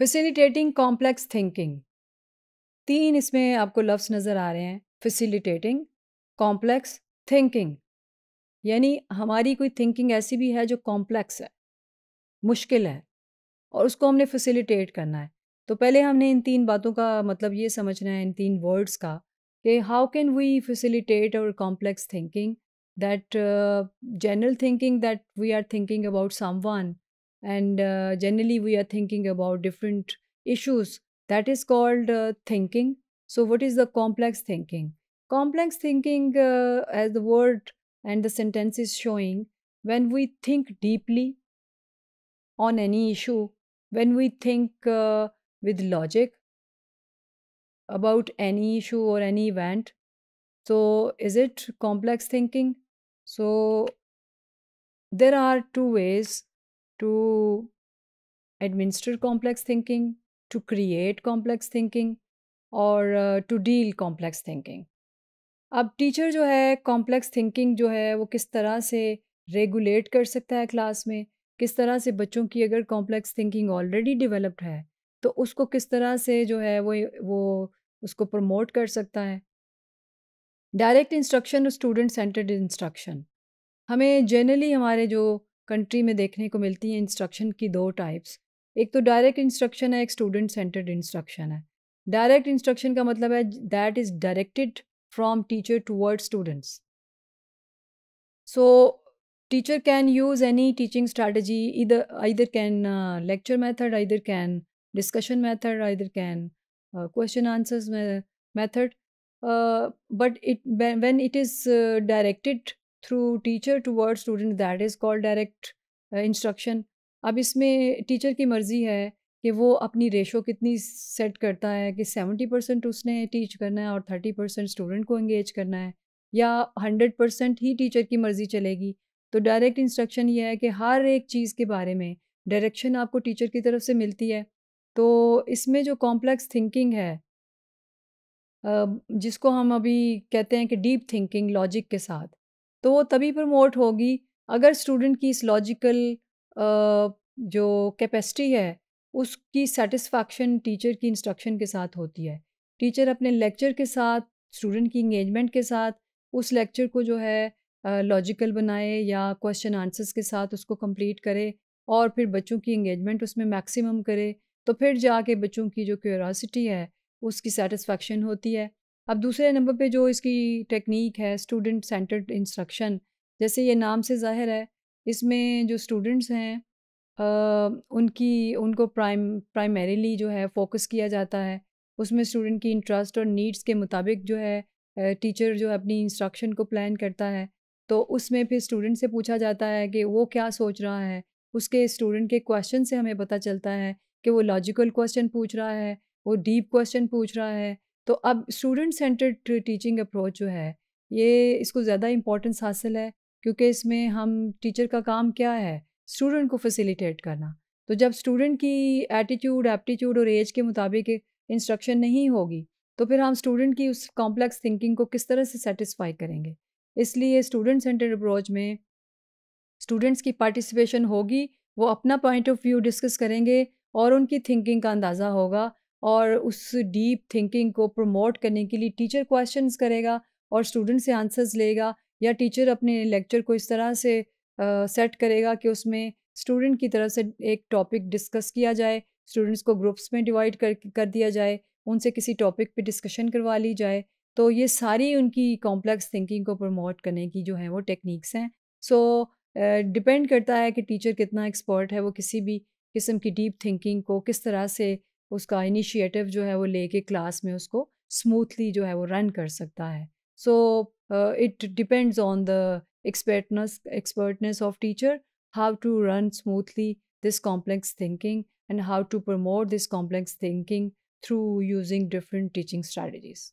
facilitating complex thinking तीन इसमें आपको लफ्स नज़र आ रहे हैं फैसिलिटेटिंग कॉम्प्लेक्स थिंकिंग यानी हमारी कोई थिंकिंग ऐसी भी है जो कॉम्प्लेक्स है मुश्किल है और उसको हमने फैसिलिटेट करना है तो पहले हमने इन तीन बातों का मतलब ये समझना है इन तीन वर्ड्स का कि हाउ कैन वी फैसिलिटेट और complex thinking that general thinking that we are thinking about someone and uh, generally we are thinking about different issues that is called uh, thinking so what is the complex thinking complex thinking uh, as the word and the sentence is showing when we think deeply on any issue when we think uh, with logic about any issue or any event so is it complex thinking so there are two ways to administer complex thinking, to create complex thinking और to deal complex thinking अब teacher जो है complex thinking जो है वो किस तरह से रेगुलेट कर सकता है क्लास में किस तरह से बच्चों की अगर कॉम्प्लेक्स थिंकिंग ऑलरेडी डेवलप्ड है तो उसको किस तरह से जो है वो वो उसको प्रमोट कर सकता है direct instruction student centered instruction हमें जनरली हमारे जो कंट्री में देखने को मिलती हैं इंस्ट्रक्शन की दो टाइप्स एक तो डायरेक्ट इंस्ट्रक्शन है एक स्टूडेंट सेंटर्ड इंस्ट्रक्शन है डायरेक्ट इंस्ट्रक्शन का मतलब है that is directed from teacher toward students so teacher can use any teaching strategy either either can lecture method either can discussion method either can question answers method but it when it is directed through teacher toward student that is called direct instruction अब इसमें teacher की मर्ज़ी है कि वो अपनी ratio कितनी set करता है कि सेवेंटी परसेंट उसने टीच करना है और थर्टी परसेंट स्टूडेंट को इंगेज करना है या हंड्रेड परसेंट ही टीचर की मर्ज़ी चलेगी तो डायरेक्ट इंस्ट्रक्शन ये है कि हर एक चीज़ के बारे में डायरेक्शन आपको टीचर की तरफ से मिलती है तो इसमें जो कॉम्प्लेक्स थिंकिंग है जिसको हम अभी कहते हैं कि डीप थिंकिंग लॉजिक के साथ तो वो तभी प्रमोट होगी अगर स्टूडेंट की इस लॉजिकल जो कैपेसिटी है उसकी सेटिस्फैक्शन टीचर की इंस्ट्रक्शन के साथ होती है टीचर अपने लेक्चर के साथ स्टूडेंट की इंगेजमेंट के साथ उस लेक्चर को जो है लॉजिकल बनाए या क्वेश्चन आंसर्स के साथ उसको कंप्लीट करे और फिर बच्चों की इंगेजमेंट उसमें मैक्सिमम करे तो फिर जाके बच्चों की जो क्यूरोसिटी है उसकी सेटिस्फैक्शन होती है अब दूसरे नंबर पे जो इसकी टेक्निक है स्टूडेंट सेंटर्ड इंस्ट्रक्शन जैसे ये नाम से ज़ाहिर है इसमें जो स्टूडेंट्स हैं उनकी उनको प्राइम प्राइमरीली जो है फोकस किया जाता है उसमें स्टूडेंट की इंटरेस्ट और नीड्स के मुताबिक जो है टीचर जो है अपनी इंस्ट्रक्शन को प्लान करता है तो उसमें फिर स्टूडेंट से पूछा जाता है कि वो क्या सोच रहा है उसके स्टूडेंट के क्वेश्चन से हमें पता चलता है कि वो लॉजिकल क्वेश्चन पूछ रहा है वो डीप क्वेश्चन पूछ रहा है तो अब स्टूडेंट सेंटर्ड टीचिंग अप्रोच जो है ये इसको ज़्यादा इम्पोर्टेंस हासिल है क्योंकि इसमें हम टीचर का काम क्या है स्टूडेंट को फैसिलिटेट करना तो जब स्टूडेंट की एटीट्यूड एप्टीट्यूड और एज के मुताबिक इंस्ट्रक्शन नहीं होगी तो फिर हम स्टूडेंट की उस कॉम्प्लेक्स थिंकिंग को किस तरह से सेटिस्फाई करेंगे इसलिए स्टूडेंट सेंटर्ड अप्रोच में स्टूडेंट्स की पार्टिसिपेशन होगी वो अपना पॉइंट ऑफ व्यू डिस्कस करेंगे और उनकी थिंकिंग का अंदाज़ा होगा और उस डीप थिंकिंग को प्रमोट करने के लिए टीचर क्वेश्चंस करेगा और स्टूडेंट से आंसर्स लेगा या टीचर अपने लेक्चर को इस तरह से सेट uh, करेगा कि उसमें स्टूडेंट की तरफ से एक टॉपिक डिस्कस किया जाए स्टूडेंट्स को ग्रुप्स में डिवाइड कर कर दिया जाए उनसे किसी टॉपिक पे डिस्कशन करवा ली जाए तो ये सारी उनकी कॉम्प्लेक्स थिंकिंग को प्रमोट करने की जो है वो टेक्निक्स हैं सो डिपेंड करता है कि टीचर कितना एक्सपर्ट है वो किसी भी किस्म की डीप थिंकिंग को किस तरह से उसका इनिशिएटिव जो है वो लेके क्लास में उसको स्मूथली जो है वो रन कर सकता है so it depends on the expertness expertness of teacher how to run smoothly this complex thinking and how to promote this complex thinking through using different teaching strategies